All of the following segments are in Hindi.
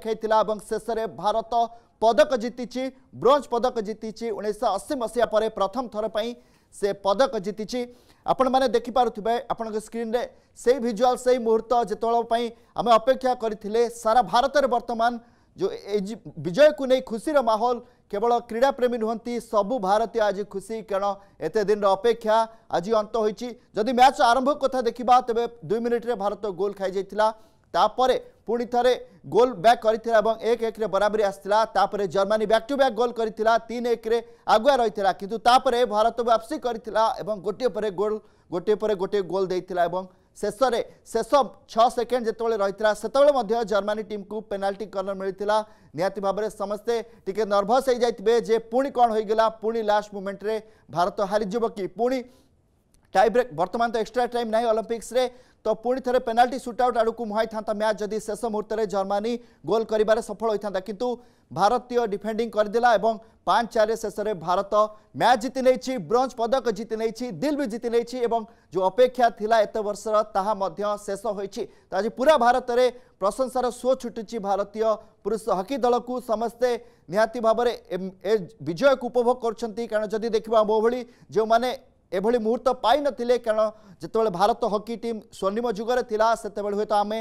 ଦେଖାଇଥିଲା ଏବଂ ଶେଷରେ ଭାରତ ପଦକ ଜିତିଛି ବ୍ରୋଞ୍ଜ ପଦକ ଜିତିଛି ଉଣେଇଶହ ଅଶୀ ମସିହା ପରେ ପ୍ରଥମ ଥର ପାଇଁ ସେ ପଦକ ଜିତିଛି ଆପଣମାନେ ଦେଖିପାରୁଥିବେ ଆପଣଙ୍କ ସ୍କ୍ରିନ୍ରେ ସେଇ ଭିଜୁଆଲ୍ ସେଇ ମୁହୂର୍ତ୍ତ ଯେତେବେଳେ ପାଇଁ ଆମେ ଅପେକ୍ଷା କରିଥିଲେ ସାରା ଭାରତରେ ବର୍ତ୍ତମାନ ଯେଉଁ ଏଇ ବିଜୟକୁ ନେଇ ଖୁସିର ମାହୋଲ କେବଳ କ୍ରୀଡ଼ାପ୍ରେମୀ ନୁହନ୍ତି ସବୁ ଭାରତୀୟ ଆଜି ଖୁସି କାରଣ ଏତେ ଦିନର ଅପେକ୍ଷା ଆଜି ଅନ୍ତ ହୋଇଛି ଯଦି ମ୍ୟାଚ୍ ଆରମ୍ଭ କଥା ଦେଖିବା ତେବେ ଦୁଇ ମିନିଟ୍ରେ ଭାରତ ଗୋଲ୍ ଖାଇଯାଇଥିଲା ତାପରେ ପୁଣି ଥରେ ଗୋଲ୍ ବ୍ୟାକ୍ କରିଥିଲା ଏବଂ ଏକ ଏକରେ ବରାବରି ଆସିଥିଲା ତାପରେ Germany back to back goal କରିଥିଲା ତିନି ଏକରେ ଆଗୁଆ ରହିଥିଲା କିନ୍ତୁ ତାପରେ ଭାରତ ବାପସି କରିଥିଲା ଏବଂ ଗୋଟିଏ ପରେ ଗୋଲ୍ ଗୋଟିଏ ପରେ ଗୋଟିଏ ଗୋଲ୍ ଦେଇଥିଲା ଏବଂ ଶେଷରେ ଶେଷ ଛଅ ସେକେଣ୍ଡ ଯେତେବେଳେ ରହିଥିଲା ସେତେବେଳେ ମଧ୍ୟ ଜର୍ମାନୀ ଟିମ୍କୁ ପେନାଲ୍ଟି କର୍ଣ୍ଣର ମିଳିଥିଲା ନିହାତି ଭାବରେ ସମସ୍ତେ ଟିକେ ନର୍ଭସ୍ ହୋଇଯାଇଥିବେ ଯେ ପୁଣି କ'ଣ ହୋଇଗଲା ପୁଣି ଲାଷ୍ଟ ମୁମେଣ୍ଟରେ ଭାରତ ହାରିଯିବ କି ପୁଣି टाइब्रेक बर्तमान तो एक्सट्रा टाइम ना अलंपिक्स तो पुणी थे पेनाल्टी सुटआउट आड़क को मुहाई था मैच जदि शेष मुहूर्त में जर्मानी गोल कर सफल होता कि भारतीय डिफेडिंग करदेला पांच चार शेष में भारत मैच जीति नहीं ब्रोंज पदक जीति नहीं दिल भी जीति नहीं जो अपेक्षा थी एत वर्षर ताहा शेष हो तो आज पूरा भारत में प्रशंसार सो छुटी भारतीय पुरुष हकी दल को समस्ते निहाती भाव में विजय को उपभोग करुँच देखा मो भाई जो मैंने ଏଭଳି ମୁହୂର୍ତ୍ତ ପାଇନଥିଲେ କାରଣ ଯେତେବେଳେ ଭାରତ ହକି ଟିମ୍ ସ୍ୱର୍ଣ୍ଣିମ ଯୁଗରେ ଥିଲା ସେତେବେଳେ ହୁଏତ ଆମେ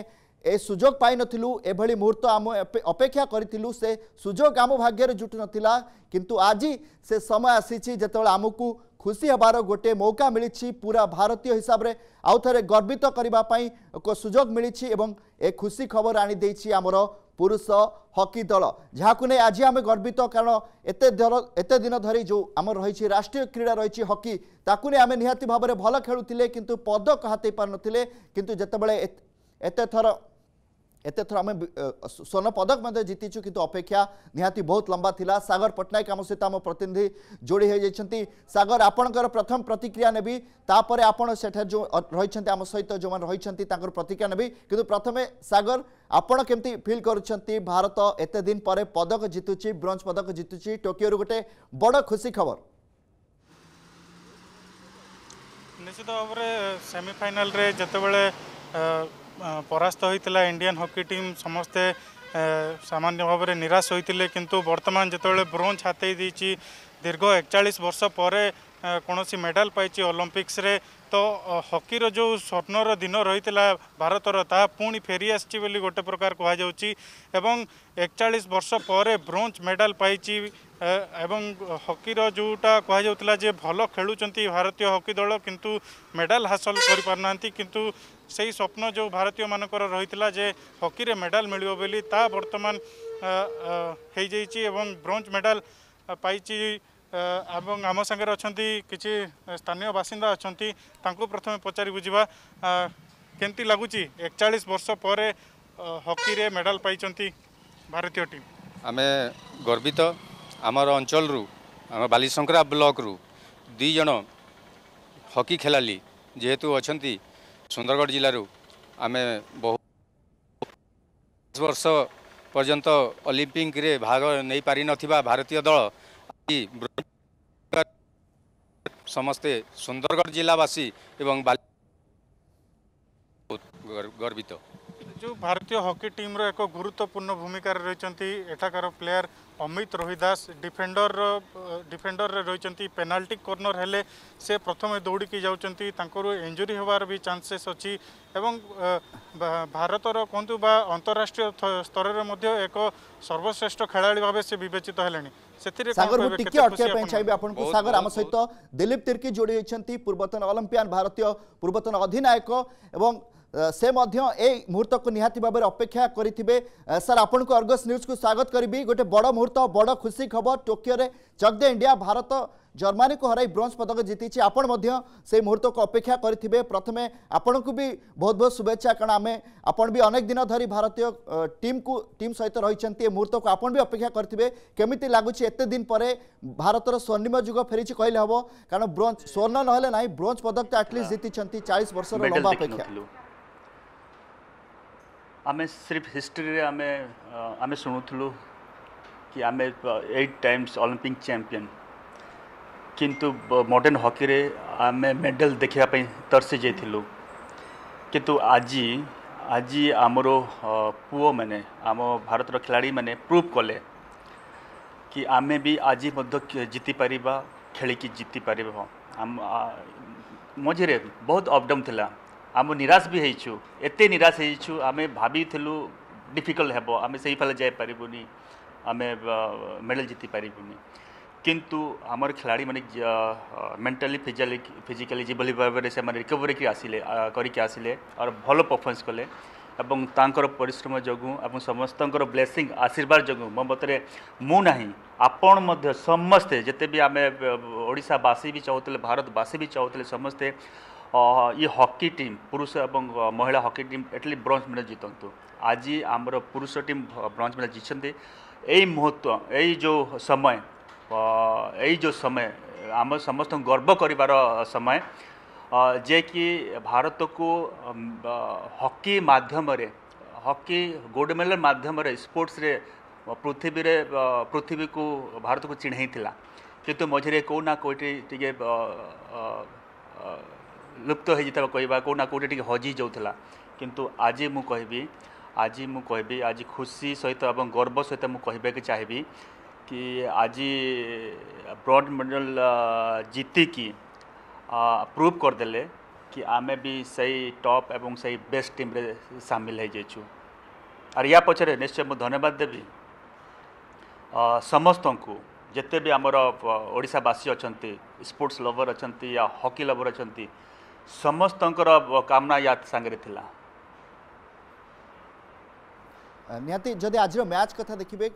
ଏ ସୁଯୋଗ ପାଇନଥିଲୁ ଏଭଳି ମୁହୂର୍ତ୍ତ ଆମ ଅପେକ୍ଷା କରିଥିଲୁ ସେ ସୁଯୋଗ ଆମ ଭାଗ୍ୟରେ ଜୁଟି ନଥିଲା କିନ୍ତୁ ଆଜି ସେ ସମୟ ଆସିଛି ଯେତେବେଳେ ଆମକୁ ଖୁସି ହେବାର ଗୋଟିଏ ମୌକା ମିଳିଛି ପୁରା ଭାରତୀୟ ହିସାବରେ ଆଉ ଥରେ ଗର୍ବିତ କରିବା ପାଇଁ ଏକ ସୁଯୋଗ ମିଳିଛି ଏବଂ ଏ ଖୁସି ଖବର ଆଣିଦେଇଛି ଆମର পুরুষ হকি দল যা আজ আমি গর্বিত কারণ এতে দল এতে দিন ধর যে আমার রয়েছে রাষ্ট্রীয় ক্রীড়া রয়েছে হকি তাকে আমি নিহতি ভাবে ভাল খেলুলে কিন্তু পদক হাতে পারি কিন্তু যেতবে এতে থর ଏତେଥର ଆମେ ସ୍ୱର୍ଣ୍ଣ ପଦକ ମଧ୍ୟ ଜିତିଛୁ କିନ୍ତୁ ଅପେକ୍ଷା ନିହାତି ବହୁତ ଲମ୍ବା ଥିଲା ସାଗର ପଟ୍ଟନାୟକ ଆମ ସହିତ ଆମ ପ୍ରତିନିଧି ଯୋଡ଼ି ହୋଇଯାଇଛନ୍ତି ସାଗର ଆପଣଙ୍କର ପ୍ରଥମ ପ୍ରତିକ୍ରିୟା ନେବି ତାପରେ ଆପଣ ସେଠାରେ ଯେଉଁ ରହିଛନ୍ତି ଆମ ସହିତ ଯେଉଁମାନେ ରହିଛନ୍ତି ତାଙ୍କର ପ୍ରତିକ୍ରିୟା ନେବି କିନ୍ତୁ ପ୍ରଥମେ ସାଗର ଆପଣ କେମିତି ଫିଲ୍ କରୁଛନ୍ତି ଭାରତ ଏତେ ଦିନ ପରେ ପଦକ ଜିତୁଛି ବ୍ରୋଞ୍ଜ ପଦକ ଜିତୁଛି ଟୋକିଓରୁ ଗୋଟେ ବଡ଼ ଖୁସି ଖବର ନିଶ୍ଚିତ ଭାବରେ ସେମିଫାଇନାଲରେ ଯେତେବେଳେ পরাস্ত হয়েছিল ইন্ডিয়ান হকি টিম সমস্তে সামান্য ভাবে নিরাশ হয়েছিল কিন্তু বর্তমান যেত ব্রোঞ্জ হাতেই দিয়েছি দীর্ঘ একচাশ বর্ষ পরে কোণী মেডাল পাইছি অলিম্পিক্সরে তো হকির যে স্বপ্নর দিন রয়েছিল ভারতর তা পুঁজি ফেরি আসছি বলে গোটে প্রকার কুহযাচ্ছি এবং একচাশ বর্ষ পরে ব্রোঞ্জ মেডাল পাইছি এবং হকির যেটা কুহযাওয়া যে ভালো খেলুচার ভারতীয় হকি দল কিন্তু মেডাল হাসল করে পার না কিন্তু সেই স্বপ্ন যে ভারতীয়মানଙ୍କର ରହିଥିଲା ଯେ ହକିରେ ମେଡାଲ ମିଳିବ ବୋଲି ତା ବର୍ତ୍ତମାନ ହେଇଯାଇଛି ଏବଂ ବ୍ରୋଞ୍ଜ ମେଡାଲ ପାଇଛି ଏବଂ ଆମ ସାଙ୍ଗରେ ଅଛନ୍ତି କିଛି ସ୍ଥାନୀୟ ବାସିନ୍ଦା ଅଛନ୍ତି ତାଙ୍କୁ ପ୍ରଥମେ ପଚାରି ବୁଝିବା କେମିତି ଲାଗୁଛି ଏକଚାଳିଶ ବର୍ଷ ପରେ ହକିରେ ମେଡାଲ ପାଇଛନ୍ତି ଭାରତୀୟ ଟିମ୍ ଆମେ ଗର୍ବିତ ଆମର ଅଞ୍ଚଳରୁ ଆମ ବାଲିଶଙ୍କରା ବ୍ଲକରୁ ଦୁଇ ଜଣ ହକି ଖେଳାଳି ଯେହେତୁ ଅଛନ୍ତି ସୁନ୍ଦରଗଡ଼ ଜିଲ୍ଲାରୁ ଆମେ ବହୁ ବର୍ଷ ପର୍ଯ୍ୟନ୍ତ ଅଲିମ୍ପିକରେ ଭାଗ ନେଇପାରିନଥିବା ଭାରତୀୟ ଦଳ ଆଜି ସମସ୍ତେ ସୁନ୍ଦରଗଡ଼ ଜିଲ୍ଲାବାସୀ ଏବଂ ବାଲି ଗର୍ବିତ ଯେଉଁ ଭାରତୀୟ ହକି ଟିମ୍ର ଏକ ଗୁରୁତ୍ୱପୂର୍ଣ୍ଣ ଭୂମିକାରେ ରହିଛନ୍ତି ଏଠାକାର ପ୍ଲେୟାର ଅମିତ ରୋହିଦାସ ଡିଫେଣ୍ଡର ଡିଫେଣ୍ଡରରେ ରହିଛନ୍ତି ପେନାଲ୍ଟି କର୍ଣ୍ଣର ହେଲେ ସେ ପ୍ରଥମେ ଦୌଡ଼ିକି ଯାଉଛନ୍ତି ତାଙ୍କର ଇଞ୍ଜୁରି ହେବାର ବି ଚାନ୍ସେସ୍ ଅଛି ଏବଂ ଭାରତର କୁହନ୍ତୁ ବା ଅନ୍ତରାଷ୍ଟ୍ରୀୟ ସ୍ତରରେ ମଧ୍ୟ ଏକ ସର୍ବଶ୍ରେଷ୍ଠ ଖେଳାଳି ଭାବେ ସେ ବିବେଚିତ ହେଲେଣି ସେଥିରେ ସାଗର ମୁଁ ଟିକେ ଅଟକିବା ପାଇଁ ଚାହିଁବି ଆପଣଙ୍କୁ ସାଗର ଆମ ସହିତ ଦିଲ୍ଲୀପ ତିର୍କି ଯୋଡ଼ି ହୋଇଛନ୍ତି ପୂର୍ବତନ ଅଲମ୍ପିଆନ୍ ଭାରତୀୟ ପୂର୍ବତନ ଅଧିନାୟକ ଏବଂ से मुहूर्त को निहाती भाव में अपेक्षा करेंगे सर आपन को अर्गस न्यूज को स्वागत करी गोटे बड़ मुहूर्त बड़ खुशी खबर Tokyo Chak De India Bharat Germany को हर ब्रोज पदक जीति आपण से मुहूर्त को अपेक्षा करेंगे प्रथम आपण को भी बहुत बहुत शुभेच्छा कारण आम आपण भी अनेक दिन धरी भारतीय टीम को टीम सहित रही मुहूर्त को आपण भी अपेक्षा करेंगे केमी लगुच एत दिन पर भारत स्वर्णिम जुग फेरी कहले हम कारण ब्रोज स्वर्ण ना ब्रोज पदक तो आटलिस्ट जीति चालीस वर्ष लंबा अपेक्षा आम सिर्फ हिस्ट्री आम आम शुणुलु कि आम एट टाइम्स ओलंपिक चैंपियन किंतु मॉडर्न हॉकी रे आम मेडल देखापी तरसी जाइलु किंतु आज आज आमर पुओ मैंने आम भारत खिलाड़ी मैंने प्रूव कले कि आम भी आज जीति पार खेलिकी जीति पार मझे बहुत अपडाउन आम निराश भी होଛୁ ଏତେ ନିରାଶ ହେଇଛୁ ଆମେ ଭାବିଥିଲୁ ଡିଫିକଲ୍ଟ ହେବ ଆମେ ସେଇଫାଲେ ଯାଇପାରିବୁନି ଆମେ ମେଡ଼ାଲ୍ ଜିତିପାରିବୁନି କିନ୍ତୁ ଆମର ଖେଳାଳିମାନେ ମେଣ୍ଟାଲି ଫିଜିକାଲି ଫିଜିକାଲି ଯେଭଳି ଭାବରେ ସେମାନେ ରିକଭରି ଆସିଲେ କରିକି ଆସିଲେ ଆଉ ଭଲ ପରଫରେନ୍ସ କଲେ ଏବଂ ତାଙ୍କର ପରିଶ୍ରମ ଯୋଗୁଁ ଏବଂ ସମସ୍ତଙ୍କର ବ୍ଲେସିଂ ଆଶୀର୍ବାଦ ଯୋଗୁଁ ମୋ ମତରେ ମୁଁ ନାହିଁ ଆପଣ ମଧ୍ୟ ସମସ୍ତେ ଯେତେ ବି ଆମେ ଓଡ଼ିଶାବାସୀ ବି ଚାହୁଁଥିଲେ ଭାରତବାସୀ ବି ଚାହୁଁଥିଲେ ସମସ୍ତେ ଇ ହକି ଟିମ୍ ପୁରୁଷ ଏବଂ ମହିଳା ହକି ଟିମ୍ ଏଟଲି ବ୍ରୋଞ୍ଜ ମେଡ଼ାଲ୍ ଜିତନ୍ତୁ ଆଜି ଆମର ପୁରୁଷ ଟିମ୍ ବ୍ରୋଞ୍ଜ ମେଡ଼ାଲ୍ ଜିତିଛନ୍ତି ଏଇ ମୁହୂର୍ତ୍ତ ଏଇ ଯେଉଁ ସମୟ ଏଇ ଯେଉଁ ସମୟ ଆମେ ସମସ୍ତଙ୍କୁ ଗର୍ବ କରିବାର ସମୟ ଯିଏକି ଭାରତକୁ ହକି ମାଧ୍ୟମରେ ହକି ଗୋଲ୍ଡ ମେଡ଼ାଲ୍ ମାଧ୍ୟମରେ ସ୍ପୋର୍ଟସରେ ପୃଥିବୀରେ ପୃଥିବୀକୁ ଭାରତକୁ ଚିହ୍ନେଇଥିଲା କିନ୍ତୁ ମଝିରେ କେଉଁ ନା କେଉଁଠି ଟିକିଏ लुप्त हो कहना कौटे हजि जाऊला कितु आज मुझे कह आज मुझे कह आज खुशी सहित एवं गर्व सहित मुझे कह चाह कि आज ब्रज मेडल जीत कि प्रूव करदे कि आम भी सही टॉप एवं सही बेस्ट टीम रे सामिल हो जाइ आर या पचर निश्चय मुझे धन्यवाद देवी समस्त को जिते भी आमर ओडावासी अच्छा स्पोर्ट्स लवर अच्छा या हॉकी लवर अच्छा ସମସ୍ତଙ୍କର କାମନା ୟା ସାଙ୍ଗରେ ଥିଲା ନିହାତି ଯଦି ଆଜିର ମ୍ୟାଚ୍ କଥା ଦେଖିବେ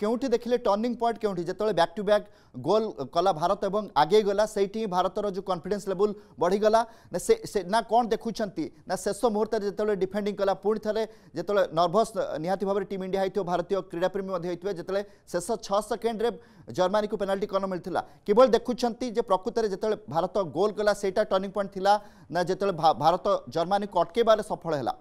କେଉଁଠି ଦେଖିଲେ ଟର୍ଣ୍ଣିଂ ପଏଣ୍ଟ କେଉଁଠି ଯେତେବେଳେ ବ୍ୟାକ୍ ଟୁ ବ୍ୟାକ୍ ଗୋଲ୍ କଲା ଭାରତ ଏବଂ ଆଗେଇ ଗଲା ସେଇଠି ହିଁ ଭାରତର ଯେଉଁ କନଫିଡେନ୍ସ ଲେବୁଲ୍ ବଢ଼ିଗଲା ସେ ନା କ'ଣ ଦେଖୁଛନ୍ତି ନା ଶେଷ ମୁହୂର୍ତ୍ତରେ ଯେତେବେଳେ ଡିଫେଣ୍ଡିଂ କଲା ପୁଣି ଥରେ ଯେତେବେଳେ ନର୍ଭସ୍ ନିହାତି ଭାବରେ ଟିମ୍ ଇଣ୍ଡିଆ ହେଇଥିବ ଭାରତୀୟ କ୍ରୀଡ଼ାପ୍ରେମୀ ମଧ୍ୟ ହେଇଥିବେ ଯେତେବେଳେ ଶେଷ ଛଅ ସେକେଣ୍ଡରେ ଜର୍ମାନୀକୁ ପେନାଲ୍ଟି କ'ଣ ମିଳିଥିଲା କେବଳ ଦେଖୁଛନ୍ତି ଯେ ପ୍ରକୃତରେ ଯେତେବେଳେ ଭାରତ ଗୋଲ୍ କଲା ସେଇଟା ଟର୍ଣ୍ଣିଂ ପଏଣ୍ଟ ଥିଲା ନା ଯେତେବେଳେ ଭାରତ ଜର୍ମାନୀକୁ ଅଟକେଇବାରେ ସଫଳ ହେଲା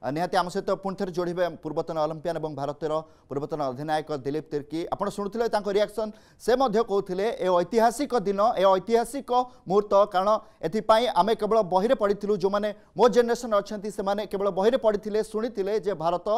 અને આત્યામસે તો પૂર્ણ થર જોડીબે પર્વતન ઓલમ્પિયન એબં ભારતેર પર્વતન અધિનાયક દિલિપ તિરકી આપણ સુનતલે તાકો રિયાક્શન સે મધ્ય કોતલે એઐતહાસિક દિન એઐતહાસિક મુર્ત કારણ એતિપાઈ અમે કેબળ બહિરે પડીતલુ જોmane મો જનરેશન અછંતિ સેmane કેબળ બહિરે પડીતલે સુનીતલે જે ભારત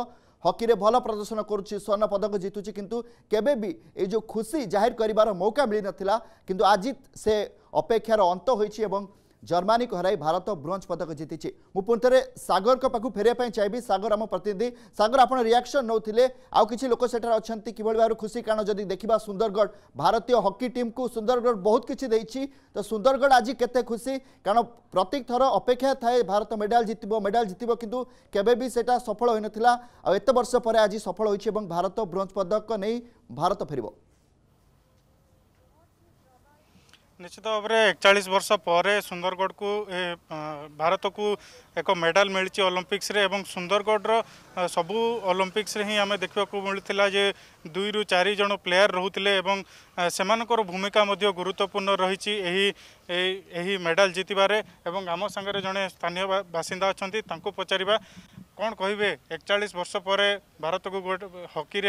हॉकी રે ભલ પ્રદર્શન કરુચી સ્વર્ણ પદક જીતુચી કિંંતુ કેબેબી એ જો ખુશી જાહેર કરીબાર મોકા મિલી નથિલા કિંંતુ આજીત સે અપેક્ષાર અંત હોઇચી એબં जर्मानी को हर भारत तो ब्रोज पदक जीति मुझे सगर पाखु फेरिया चाहिए सगर आम प्रतिनिधि सगर आप रियाक्शन नौते आउ कि लोक सेठार अच्छा कि खुशी कारण जदि देखा सुंदरगढ़ भारतीय हकी टीम को सुंदरगढ़ बहुत किसी तो सुंदरगढ़ आज के खुशी कारण प्रत्येक थर अपेक्षा थाए भारत मेडाल जित मेडाल जित कि केबी से सफल होता आत वर्ष पर आज सफल हो भारत तो ब्रोंज पदक नहीं भारत फेर निश्चित भाव में एक चाश वर्ष पर सुंदरगढ़ को भारत को एक मेडल मिली ओलंपिक्स सुंदरगढ़ सबु अलंपिक्स हिं आम देखा मिलता जे दुई रु चारज प्लेयार रोते से भूमिका गुरुत्वपूर्ण रही मेडाल जितबारे आम सागर जड़े स्थानीय बासीदा अच्छा पचार कौन कहे एकचाश वर्ष पर भारत को हकी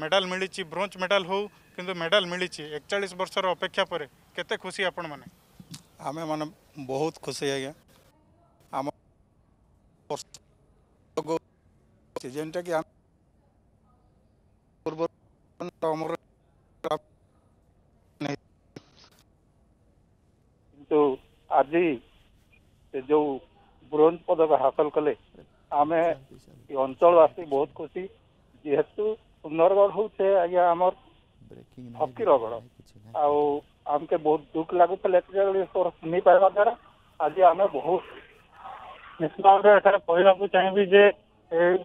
मेडल मिली ब्रोज मेडल हो कि मेडल मिली एकचाश बर्षर अपेक्षा पर कते खुशी आपण मैंने आम मैंने बहुत खुशी आज्ञा आज जो ब्रोज पदक हासिल कले आम अंचलवासी बहुत खुशी जीतु ସୁନ୍ଦରଗଡ଼ ହଉଛେ ଆଜ୍ଞା ଆମର ଫକୀରଗଡ଼ ଆଉ ଆମକେ ବହୁତ ଦୁଃଖ ଲାଗୁଥିଲା ଯେତେବେଳେ ଶୁଣି ପାଇବା ଦ୍ୱାରା ଆଜି ଆମେ ବହୁତ ନିଶ୍ଚିତ ଭାବରେ ଏଠାରେ କହିବାକୁ ଚାହିଁବି ଯେ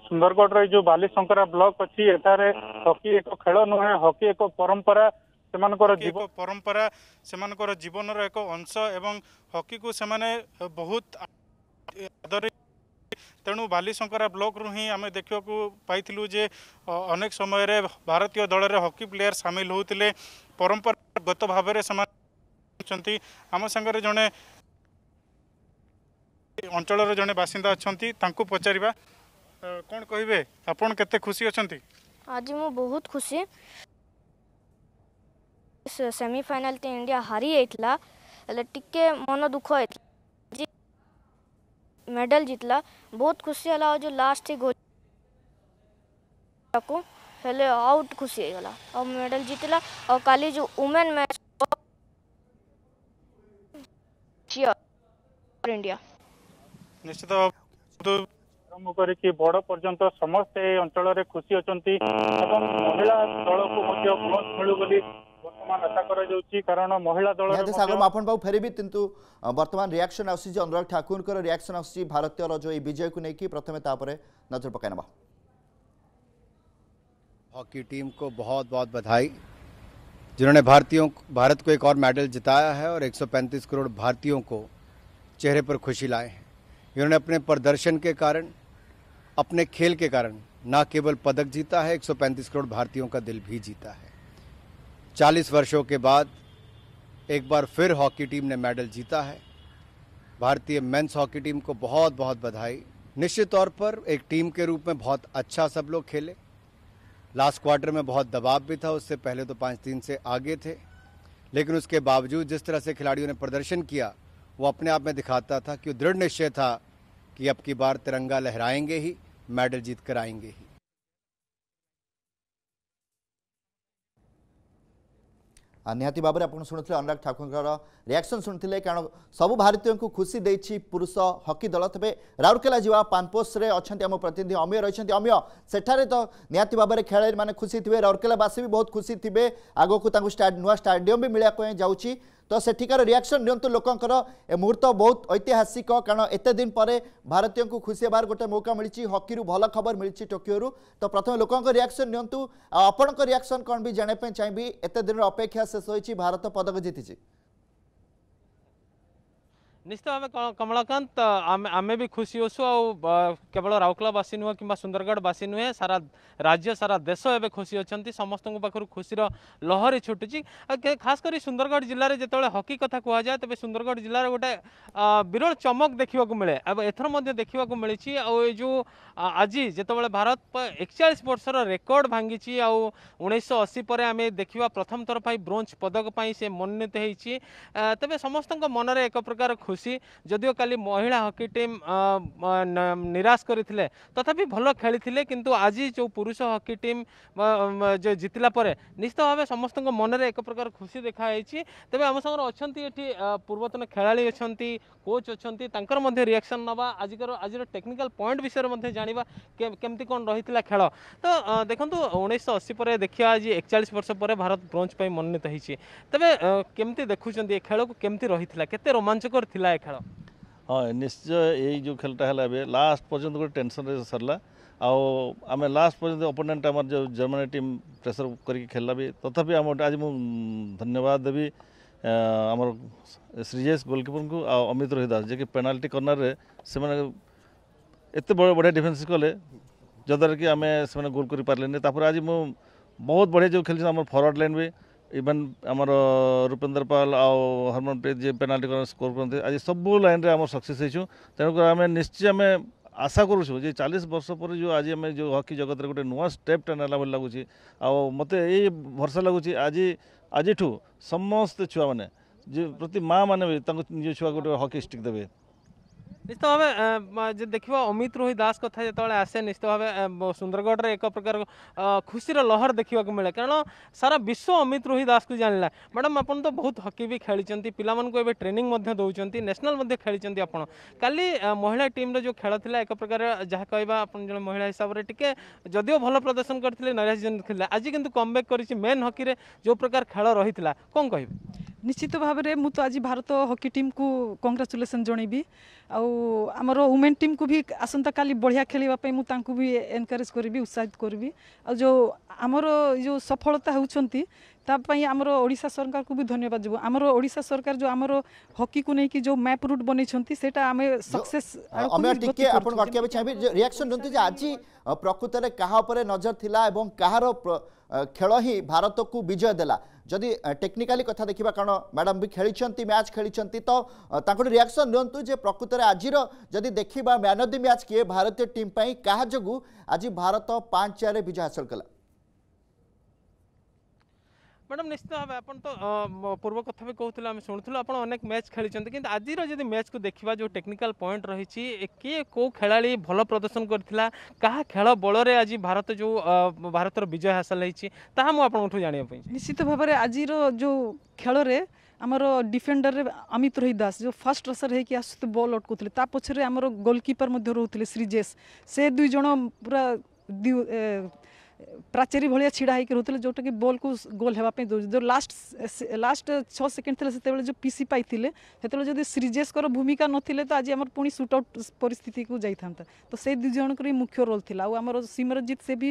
ସୁନ୍ଦରଗଡ଼ର ଏଇ ଯୋଉ ବାଲିଶଙ୍କରା ବ୍ଲକ ଅଛି ଏଠାରେ ହକି ଏକ ଖେଳ ନୁହେଁ ହକି ଏକ ପରମ୍ପରା ସେମାନଙ୍କର ଏକ ପରମ୍ପରା ସେମାନଙ୍କର ଜୀବନର ଏକ ଅଂଶ ଏବଂ ହକିକୁ ସେମାନେ ବହୁତ ଆଦରି तेणु बालीशंकरा ब्लक्रु हिं आम देखा पाई जे अनेक समय रे भारतीय दल रे हॉकी प्लेयर सामिल होते परंपरागत भाव से आम सागर जड़े अंचल जड़े बासीदा अच्छा पचार कौन कहे आपन खुशी अच्छा आज मु बहुत खुशी सेमिफाइनाल इंडिया हारी जाइला मन दुख होता मेडल जीतला बहुत खुशी है जो लास्ट थी गोली हेले आउट खुशी है गला और मेडल जीतला और काली जो वुमेन मैच इंडिया निश्चित बड़ पर्यत समस्त अंचल खुशी अच्छा महिला दल को बहुत मिलू बोली ବର୍ତ୍ତମାନ ଆଶା କରାଯାଉଛି କାରଣ ମହିଳା ଦଳ ସ୍ୱାଗତ ଆପଣ ବାବୁ ଫେରିବି କିନ୍ତୁ ବର୍ତ୍ତମାନ ରିଆକ୍ସନ୍ ଆସୁଛି ଅନୁରାଗ हॉकी टीम को बहुत बहुत बधाई जिन्होंने भारतीयों भारत को एक और मेडल जिताया है और 135 करोड़ भारतीयों को चेहरे पर खुशी लाए हैं इन्होंने अपने प्रदर्शन के कारण अपने खेल के कारण न केवल पदक जीता है 135 करोड़ भारतीयों का दिल भी जीता है 40 वर्षों के बाद एक बार फिर हॉकी टीम ने मेडल जीता है भारतीय मेंस हॉकी टीम को बहुत बहुत बधाई निश्चित तौर पर एक टीम के रूप में बहुत अच्छा सब लोग खेले लास्ट क्वार्टर में बहुत दबाव भी था उससे पहले तो पाँच तीन से आगे थे लेकिन उसके बावजूद जिस तरह से खिलाड़ियों ने प्रदर्शन किया वो अपने आप में दिखाता था कि दृढ़ निश्चय था कि अब की बार तिरंगा लहराएंगे ही मेडल जीत कर आएंगे ही ନିହାତି ଭାବରେ ଆପଣ ଶୁଣୁଥିଲେ ଅନୁରାଗ ଠାକୁରଙ୍କର ରିଆକ୍ସନ୍ ଶୁଣିଥିଲେ କାରଣ ସବୁ ଭାରତୀୟଙ୍କୁ ଖୁସି ଦେଇଛି ପୁରୁଷ ହକି ଦଳ ତେବେ ରାଉରକେଲା ଯିବା ପାନପୋଷ୍ଟରେ ଅଛନ୍ତି ଆମ ପ୍ରତିନିଧି ଅମୀୟ ରହିଛନ୍ତି ଅମୀୟ ସେଠାରେ ତ ନିହାତି ଭାବରେ ଖେଳାଳିମାନେ ଖୁସି ଥିବେ ରାଉରକେଲାବାସୀ ବି ବହୁତ ଖୁସି ଥିବେ ଆଗକୁ ତାଙ୍କୁ ନୂଆ ଷ୍ଟାଡିୟମ୍ ବି ମିଳିବା ପାଇଁ ଯାଉଛି ତ ସେଠିକାର ରିଆକ୍ସନ୍ ନିଅନ୍ତୁ ଲୋକଙ୍କର ଏ ମୁହୂର୍ତ୍ତ ବହୁତ ଐତିହାସିକ କାରଣ ଏତେ ଦିନ ପରେ ଭାରତୀୟଙ୍କୁ ଖୁସି ହେବାର ଗୋଟେ ମୌକା ମିଳିଛି ହକିରୁ ଭଲ ଖବର ମିଳିଛି ଟୋକିଓରୁ ତ ପ୍ରଥମେ ଲୋକଙ୍କ ରିଆକ୍ସନ୍ ନିଅନ୍ତୁ ଆଉ ଆପଣଙ୍କ ରିଆକ୍ସନ୍ କ'ଣ ବି ଜାଣିବା ପାଇଁ ଚାହିଁବି ଏତେ ଦିନର ଅପେକ୍ଷା ଶେଷ ହୋଇଛି ଭାରତ ପଦକ ଜିତିଛି ନିଶ୍ଚିତ ଭାବେ କମଳାକାନ୍ତ ଆମେ ଆମେ ବି ଖୁସି ଅଛୁ ଆଉ କେବଳ ରାଉରକେଲାବାସୀ ନୁହେଁ କିମ୍ବା ସୁନ୍ଦରଗଡ଼ବାସୀ ନୁହେଁ ସାରା ରାଜ୍ୟ ସାରା ଦେଶ ଏବେ ଖୁସି ଅଛନ୍ତି ସମସ୍ତଙ୍କ ପାଖରୁ ଖୁସିର ଲହରୀ ଛୁଟୁଛି ଖାସ୍ କରି ସୁନ୍ଦରଗଡ଼ ଜିଲ୍ଲାରେ ଯେତେବେଳେ ହକି କଥା କୁହାଯାଏ ତେବେ ସୁନ୍ଦରଗଡ଼ ଜିଲ୍ଲାରେ ଗୋଟେ ବିରଳ ଚମକ ଦେଖିବାକୁ ମିଳେ ଆଉ ଏଥର ମଧ୍ୟ ଦେଖିବାକୁ ମିଳିଛି ଆଉ ଏ ଯେଉଁ ଆଜି ଯେତେବେଳେ ଭାରତ ଏକଚାଳିଶ ବର୍ଷର ରେକର୍ଡ଼ ଭାଙ୍ଗିଛି ଆଉ ଉଣେଇଶହ ଅଶୀ ପରେ ଆମେ ଦେଖିବା ପ୍ରଥମ ଥର ପାଇଁ ବ୍ରୋଞ୍ଜ ପଦକ ପାଇଁ ସେ ମନୋନୀତ ହେଇଛି ତେବେ ସମସ୍ତଙ୍କ ମନରେ ଏକ ପ୍ରକାର ଖୁସି খুশি যদিও কালি মহিলা হকি টিম নিরাশ করে তথাপি ভালো খেলি কিন্তু আজ যে পুরুষ হকি টিম যে জিতলা পরে নিশ্চিতভাবে ভাবে সমস্ত মনরে এক প্রকার খুশি দেখা হয়েছি তবে আমার সাথে অনেক এটি পূর্বতন খেলা অনেক কোচ অনেকর মধ্যে রিয়াকশন নেওয়া আজকের আজর টেকনিকাল পয়েন্ট বিষয়ে মধ্যে জাঁয়া কমিটি কম রয়েছে খেল তো দেখুন উনিশশো অশি পরে দেখা আজ একচাশ বর্ষ পরে ভারত ব্রোঞ্জ পাই মনোনীত হয়েছে তবে কমিটি দেখুম এ খেলক কমিটি রয়েছে কেতে রোমাঞ্চকর লা ଥିଲା ଏ ଖେଳ ହଁ ନିଶ୍ଚୟ ଏଇ ଯେଉଁ ଖେଳଟା ହେଲା ଏବେ ଲାଷ୍ଟ ପର୍ଯ୍ୟନ୍ତ ଗୋଟେ ଟେନସନ୍ରେ ସରିଲା ଆଉ ଆମେ ଲାଷ୍ଟ ପର୍ଯ୍ୟନ୍ତ ଅପୋନେଣ୍ଟ ଆମର ଯେଉଁ ଜର୍ମାନୀ ଟିମ୍ ପ୍ରେସର କରିକି ଖେଳିଲା ବି ତଥାପି ଆମ ଆଜି ମୁଁ ଧନ୍ୟବାଦ ଦେବି ଆମର ଶ୍ରୀଜେଶ ଗୋଲକିପରଙ୍କୁ ଆଉ ଅମିତ ରୋହିତ ଦାସ ଯିଏକି ପେନାଲ୍ଟି କର୍ଣ୍ଣରରେ ସେମାନେ ଏତେ ବଡ଼ ବଢ଼ିଆ ଡିଫେନ୍ସ କଲେ ଯଦ୍ୱାରା କି ଆମେ ସେମାନେ ଗୋଲ୍ କରିପାରିଲେନି ତାପରେ ଆଜି ମୁଁ ବହୁତ ବଢ଼ିଆ ଯେଉଁ ଖେଳିଛନ୍ତି ଆମର ଫରୱାର୍ଡ଼ ଲାଇନ୍ ବି ଇଭେନ୍ ଆମର ରୂପେନ୍ଦ୍ର ପାଲ ଆଉ ହରମନପ୍ରୀତ ଯିଏ ପେନାଲ୍ଟି ସ୍କୋର କରନ୍ତି ଆଜି ସବୁ ଲାଇନ୍ରେ ଆମର ସକ୍ସେସ୍ ହେଇଛୁ ତେଣୁକରି ଆମେ ନିଶ୍ଚୟ ଆମେ ଆଶା କରୁଛୁ ଯେ ଚାଳିଶ ବର୍ଷ ପରେ ଯେଉଁ ଆଜି ଆମେ ଯେଉଁ ହକି ଜଗତରେ ଗୋଟେ ନୂଆ ଷ୍ଟେପ୍ଟେ ନେଲା ଭଳି ଲାଗୁଛି ଆଉ ମୋତେ ଏଇ ଭରସା ଲାଗୁଛି ଆଜି ଆଜିଠୁ ସମସ୍ତେ ଛୁଆମାନେ ଯେ ପ୍ରତି ମାଆମାନେ ବି ତାଙ୍କୁ ନିଜ ଛୁଆକୁ ଗୋଟେ ହକି ଷ୍ଟିକ୍ ଦେବେ निश्चित भाव में देख अमित रोही दास कथ जो आसे निश्चित भाव सुंदरगढ़ एक प्रकार खुशी लहर देखा मिले कहना सारा विश्व अमित रोही दास को जान ला मैडम आप तो बहुत हकी भी खेली पिला ट्रेनिंग दौरान नेशनल खेली आप कल महिला टीम रो खेल था एक प्रकार जहाँ कह जो महिला हिसाब से टी जदि भल प्रदर्शन करें नरेश आज कितना कम बैक् कर मेन हकी जो प्रकार खेल रही कौन कह ନିଶ୍ଚିତ ଭାବରେ ମୁଁ ତ ଆଜି ଭାରତ ହକି ଟିମ୍କୁ କଂଗ୍ରାଚୁଲେସନ୍ ଜଣେଇବି ଆଉ ଆମର ୱମେନ୍ ଟିମ୍କୁ ବି ଆସନ୍ତାକାଲି ବଢ଼ିଆ ଖେଳିବା ପାଇଁ ମୁଁ ତାଙ୍କୁ ବି ଏନକରେଜ୍ କରିବି ଉତ୍ସାହିତ କରିବି ଆଉ ଯେଉଁ ଆମର ଯେଉଁ ସଫଳତା ହେଉଛନ୍ତି ତା ପାଇଁ ଆମର ଓଡ଼ିଶା ସରକାରକୁ ବି ଧନ୍ୟବାଦ ଦେବୁ ଆମର ଓଡ଼ିଶା ସରକାର ଯେଉଁ ଆମର ହକିକୁ ନେଇକି ଯେଉଁ ମ୍ୟାପ୍ ରୁଟ୍ ବନେଇଛନ୍ତି ସେଇଟା ଆମେ ସକ୍ସେସ୍ ଆମେ ଟିକେ ଆପଣଙ୍କୁ ଅଟକେଇବା ଚାହିଁବି ରିଆକ୍ସନ୍ ଦିଅନ୍ତି ଯେ ଆଜି ପ୍ରକୃତରେ କାହା ଉପରେ ନଜର ଥିଲା ଏବଂ କାହାର ଖେଳ ହିଁ ଭାରତକୁ ବିଜୟ ଦେଲା যদি টেকনিকালি কথা দেখা কারণ ম্যাডাম বি খেলি ম্যাচ খেলি তো তাঁর রিয়াকশন নিউ যে প্রকৃতরে আজির যদি দেখা ম্যান অফ দি ম্যাচ কিয়ে ভারতীয় টিম পাই কাহা যোগ আজ ভারত পাঁচ চারে বিজয় হাসল কলা मैडम निश्चित भाव आप तो, पूर्व कथ भी कहते हैं शुणुल आप अनेक मैच खेली कि आज मैच को देखा जो टेक्निकाल पॉइंट रही किए कौ खेला भल प्रदर्शन करा खेल बल में आज भारत जो भारत विजय हासिल होती जानवाप निश्चित भाव में आज जो खेल आमर डिफेडर अमित रोहित दास जो फास्ट रसर हो बल अटकूल ता पचर आम गोलकिपर रोते श्रीजेश से दुईज पूरा ପ୍ରାଚେରୀ ଭଳିଆ ଛିଡ଼ା ହେଇକି ରହୁଥିଲେ ଯେଉଁଟାକି ବୋଲ୍କୁ ଗୋଲ୍ ହେବା ପାଇଁ ଦେଉଛି ଯେଉଁ ଲାଷ୍ଟ ଲାଷ୍ଟ ଛଅ ସେକେଣ୍ଡ ଥିଲା ସେତେବେଳେ ଯେଉଁ ପିସି ପାଇଥିଲେ ସେତେବେଳେ ଯଦି ଶ୍ରୀଜେଶଙ୍କର ଭୂମିକା ନଥିଲେ ତ ଆଜି ଆମର ପୁଣି ସୁଟ୍ ଆଉଟ୍ ପରିସ୍ଥିତିକୁ ଯାଇଥାନ୍ତା ତ ସେ ଦୁଇ ଜଣଙ୍କର ହିଁ ମୁଖ୍ୟ ରୋଲ୍ ଥିଲା ଆଉ ଆମର ସିମରଜିତ ସେ ବି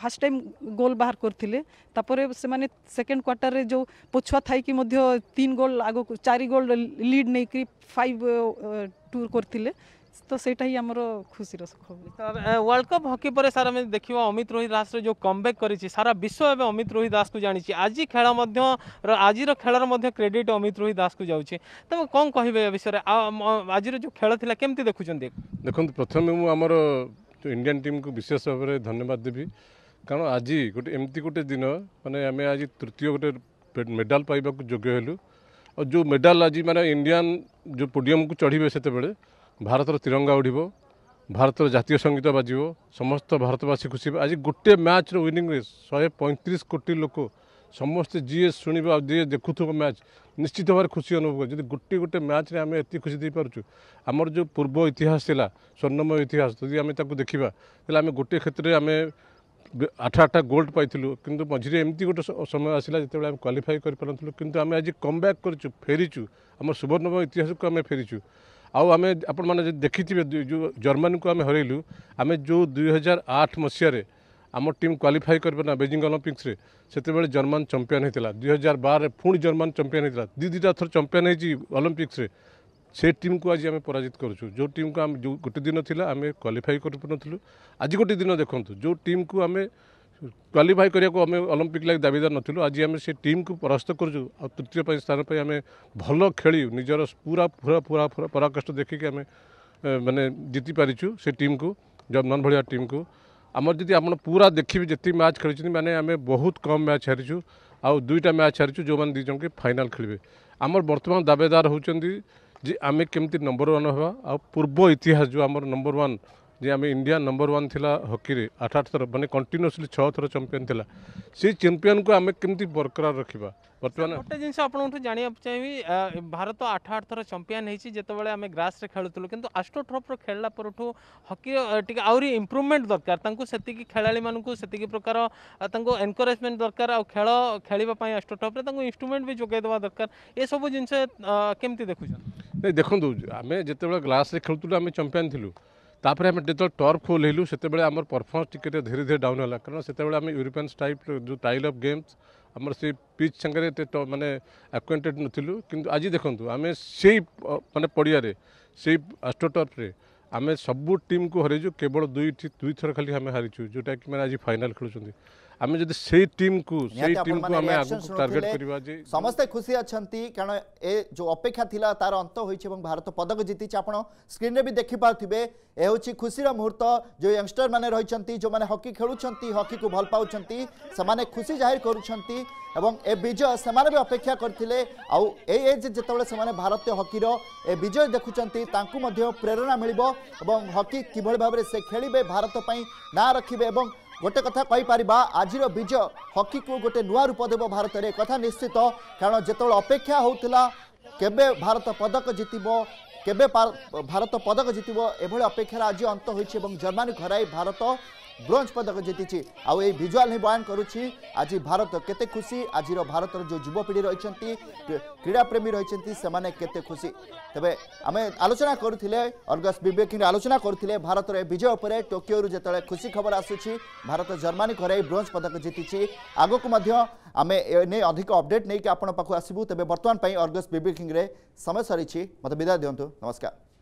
ଫାର୍ଷ୍ଟ ଟାଇମ୍ ଗୋଲ୍ ବାହାର କରିଥିଲେ ତାପରେ ସେମାନେ ସେକେଣ୍ଡ କ୍ୱାର୍ଟରରେ ଯେଉଁ ପଛୁଆ ଥାଇକି ମଧ୍ୟ ତିନି ଗୋଲ୍ ଆଗକୁ ଚାରି ଗୋଲ୍ ଲିଡ୍ ନେଇକରି ଫାଇଭ୍ ଟୁର୍ କରିଥିଲେ ତ ସେଇଟା ହିଁ ଆମର ଖୁସିର ଖବର ୱାର୍ଲଡ କପ୍ ହକି ପରେ ସାର୍ ଆମେ ଦେଖିବା ଅମିତ ରୋହିତ ଲାଷ୍ଟରେ ଯେଉଁ କମ୍ବ୍ୟାକ୍ କରିଛି ସାରା ବିଶ୍ୱ ଏବେ ଅମିତ ରୋହିତ ଦାସକୁ ଜାଣିଛି ଆଜି ଖେଳ ମଧ୍ୟ ଆଜିର ଖେଳର ମଧ୍ୟ କ୍ରେଡିଟ୍ ଅମିତ ରୋହିତ ଦାସକୁ ଯାଉଛି ତେଣୁ କ'ଣ କହିବେ ଏ ବିଷୟରେ ଆଜିର ଯେଉଁ ଖେଳ ଥିଲା କେମିତି ଦେଖୁଛନ୍ତି ଦେଖନ୍ତୁ ପ୍ରଥମେ ମୁଁ ଆମର ଇଣ୍ଡିଆନ୍ ଟିମ୍କୁ ବିଶେଷ ଭାବରେ ଧନ୍ୟବାଦ ଦେବି କାରଣ ଆଜି ଗୋଟେ ଏମିତି ଗୋଟେ ଦିନ ମାନେ ଆମେ ଆଜି ତୃତୀୟ ଗୋଟେ ମେଡାଲ ପାଇବାକୁ ଯୋଗ୍ୟ ହେଲୁ ଆଉ ଯେଉଁ ମେଡାଲ ଆଜି ମାନେ ଇଣ୍ଡିଆନ୍ ଯେଉଁ ପୋଡ଼ିୟମ୍କୁ ଚଢ଼ିବେ ସେତେବେଳେ ଭାରତର ତିରଙ୍ଗା ଉଠିବ ଭାରତର ଜାତୀୟ ସଙ୍ଗୀତ ବାଜିବ ସମସ୍ତ ଭାରତବାସୀ ଖୁସି ହେବେ ଆଜି ଗୋଟିଏ ମ୍ୟାଚ୍ର ୱିନିଂରେ ଶହେ ପଇଁତିରିଶ କୋଟି ଲୋକ ସମସ୍ତେ ଯିଏ ଶୁଣିବ ଆଉ ଯିଏ ଦେଖୁଥିବ ମ୍ୟାଚ୍ ନିଶ୍ଚିତ ଭାବରେ ଖୁସି ଅନୁଭବ କରୁଛି ଯଦି ଗୋଟିଏ ଗୋଟିଏ ମ୍ୟାଚ୍ରେ ଆମେ ଏତିକି ଖୁସି ଦେଇପାରୁଛୁ ଆମର ଯେଉଁ ପୂର୍ବ ଇତିହାସ ଥିଲା ସ୍ୱର୍ଣ୍ଣମୟ ଇତିହାସ ଯଦି ଆମେ ତାକୁ ଦେଖିବା ତାହେଲେ ଆମେ ଗୋଟିଏ କ୍ଷେତ୍ରରେ ଆମେ ଆଠ ଆଠ ଗୋଲ୍ଡ ପାଇଥିଲୁ କିନ୍ତୁ ମଝିରେ ଏମିତି ଗୋଟେ ସମୟ ଆସିଲା ଯେତେବେଳେ ଆମେ କ୍ୱାଲିଫାଇ କରିପାରୁନଥିଲୁ କିନ୍ତୁ ଆମେ ଆଜି କମ୍ ବ୍ୟାକ୍ କରିଛୁ ଫେରିଛୁ ଆମ ସୁବର୍ଣ୍ଣମୟ ଇତିହାସକୁ ଆମେ ଫେରିଛୁ ଆଉ ଆମେ ଆପଣମାନେ ଯଦି ଦେଖିଥିବେ ଯେଉଁ ଜର୍ମାନୀକୁ ଆମେ ହରାଇଲୁ ଆମେ ଯେଉଁ ଦୁଇହଜାର ଆଠ ମସିହାରେ ଆମ ଟିମ୍ କ୍ୱାଲିଫାଇ କରିପାରିଲା ବେଜିଂ ଅଲମ୍ପିକ୍ସରେ ସେତେବେଳେ ଜର୍ମାନ ଚମ୍ପିଆନ୍ ହୋଇଥିଲା ଦୁଇହଜାର ବାରରେ ପୁଣି ଜର୍ମାନ ଚମ୍ପିଆନ୍ ହୋଇଥିଲା ଦୁଇ ଦୁଇଟା ଥର ଚମ୍ପିଆନ୍ ହୋଇଛି ଅଲମ୍ପିକ୍ସରେ ସେ ଟିମ୍କୁ ଆଜି ଆମେ ପରାଜିତ କରୁଛୁ ଯେଉଁ ଟିମ୍କୁ ଆମେ ଯେଉଁ ଗୋଟେ ଦିନ ଥିଲା ଆମେ କ୍ୱାଲିଫାଇ କରିପାରୁନଥିଲୁ ଆଜି ଗୋଟେ ଦିନ ଦେଖନ୍ତୁ ଯେଉଁ ଟିମ୍କୁ ଆମେ क्वाफाई करने को लगे दावीदार नु आज आम से टीम को परास्त कर तृतीय स्थान पर आम भल खेल निजर पूरा पूरा पूरा पराकाष्ट देखिए आम मैंने जीति पारिचु से टीम को नन भलिया टीम को आम जी आप पूरा देखिए जी मैच खेल मैंने आम बहुत कम मैच हार आउ दुईटा मैच हार जो मैंने दिजन के फाइनाल खेलें आमर बर्तमान दावेदार होती आम कमी नंबर वन हो पूर्व इतिहास जो आम नंबर वन जे आम इंडिया नंबर वन हकी रे आठ आठ थर मैंने कंटिन्यूसली छः थर चंपिन थी से चंपिन को आम कम बरकरार रखा बर्तमान गोटे जिन आप जानवाक चाहिए भारत आठ आठ थर चंपिन जितेबाद आम ग्रास खेलु कि आस्ट्रोट्रप्र खेला पर हकी आहरी इम्प्रुवमेंट दरकार खेला से प्रकार एनकरेजमेंट दरकार आ खेल खेल आस्ट्रोट्रप्रे इन्स्ट्रुमेंट भी जोगाई देवा दरकार ये सब जिन कमी देखुच नहीं देखो आम जिते ग्लास खेलुँ आम चंपियान थी तापर आम जो टर्फ खोलू से आम परफमेंस टी धीरे धीरे डाउन होगा कारण से आम यूरोपियान टाइप जो टाइल अफ गेम्स आम से पिच सागर एत मानने आकुएंटेड नु कि आज देखूँ आम से मानने पड़िया से आस्ट्रोटर्फ्रे आम सब टीम को हरेजु केवल दुई दुई थर खाली आम हारी जोटा कि मैंने आज फाइनाल खेलुँच ଆମେ ଯଦି ସେଇ ଟିମ୍କୁ ସେଇ ଟିମ୍କୁ ଆମେ ଆଗକୁ ଟାର୍ଗେଟ କରିବା ଯେ ସମସ୍ତେ ଖୁସି ଅଛନ୍ତି କାରଣ ଏ ଯେଉଁ ଅପେକ୍ଷା ଥିଲା ତାର ଅନ୍ତ ହୋଇଛି ଏବଂ ଭାରତ ପଦକ ଜିତିଛି ଆପଣ ସ୍କ୍ରିନ୍ରେ ବି ଦେଖିପାରୁଥିବେ ଏ ହେଉଛି ଖୁସିର ମୁହୂର୍ତ୍ତ ଯେଉଁ ୟଙ୍ଗଷ୍ଟର ମାନେ ରହିଛନ୍ତି ଯେଉଁମାନେ ହକି ଖେଳୁଛନ୍ତି ହକିକୁ ଭଲ ପାଉଛନ୍ତି ସେମାନେ ଖୁସି ଜାହିର କରୁଛନ୍ତି ଏବଂ ଏ ବିଜୟ ସେମାନେ ବି ଅପେକ୍ଷା କରିଥିଲେ ଆଉ ଏ ଏଜ୍ ଯେତେବେଳେ ସେମାନେ ଭାରତୀୟ ହକିର ଏ ବିଜୟ ଦେଖୁଛନ୍ତି ତାଙ୍କୁ ମଧ୍ୟ ପ୍ରେରଣା ମିଳିବ ଏବଂ ହକି କିଭଳି ଭାବରେ ସେ ଖେଳିବେ ଭାରତ ପାଇଁ ନାଁ ରଖିବେ ଏବଂ ଗୋଟେ କଥା କହିପାରିବା ଆଜିର ବିଜୟ ହକିକୁ ଗୋଟେ ନୂଆ ରୂପ ଦେବ ଭାରତରେ କଥା ନିଶ୍ଚିତ କାରଣ ଯେତେବେଳେ ଅପେକ୍ଷା ହେଉଥିଲା କେବେ ଭାରତ ପଦକ ଜିତିବ କେବେ ଭାରତ ପଦକ ଜିତିବ ଏଭଳି ଅପେକ୍ଷାର ଆଜି ଅନ୍ତ ହୋଇଛି ଏବଂ ଜର୍ମାନୀ ହରାଇ ଭାରତ ବ୍ରୋଞ୍ଜ ପଦକ ଜିତିଛି ଆଉ ଏହି ଭିଜୁଆଲ୍ ହିଁ ବୟାନ କରୁଛି ଆଜି ଭାରତ କେତେ ଖୁସି ଆଜିର ଭାରତର ଯେଉଁ ଯୁବପିଢ଼ି ରହିଛନ୍ତି କ୍ରୀଡ଼ାପ୍ରେମୀ ରହିଛନ୍ତି ସେମାନେ କେତେ ଖୁସି ତେବେ ଆମେ ଆଲୋଚନା କରୁଥିଲେ ଅର୍ଗସ୍ ବିବେକିଂ ଆଲୋଚନା କରୁଥିଲେ ଭାରତର ଏ ବିଜୟ ଉପରେ ଟୋକିଓରୁ ଯେତେବେଳେ ଖୁସି ଖବର ଆସୁଛି ଭାରତ ଜର୍ମାନୀ ଘରେ ଏହି ବ୍ରୋଞ୍ଜ ପଦକ ଜିତିଛି ଆଗକୁ ମଧ୍ୟ ଆମେ ଏ ନେଇ ଅଧିକ ଅପଡେଟ୍ ନେଇକି ଆପଣଙ୍କ ପାଖକୁ ଆସିବୁ ତେବେ ବର୍ତ୍ତମାନ ପାଇଁ ଅର୍ଗସ୍ ବିବେକିଂରେ ସମୟ ସରିଛି ମୋତେ ବିଦାୟ ଦିଅନ୍ତୁ ନମସ୍କାର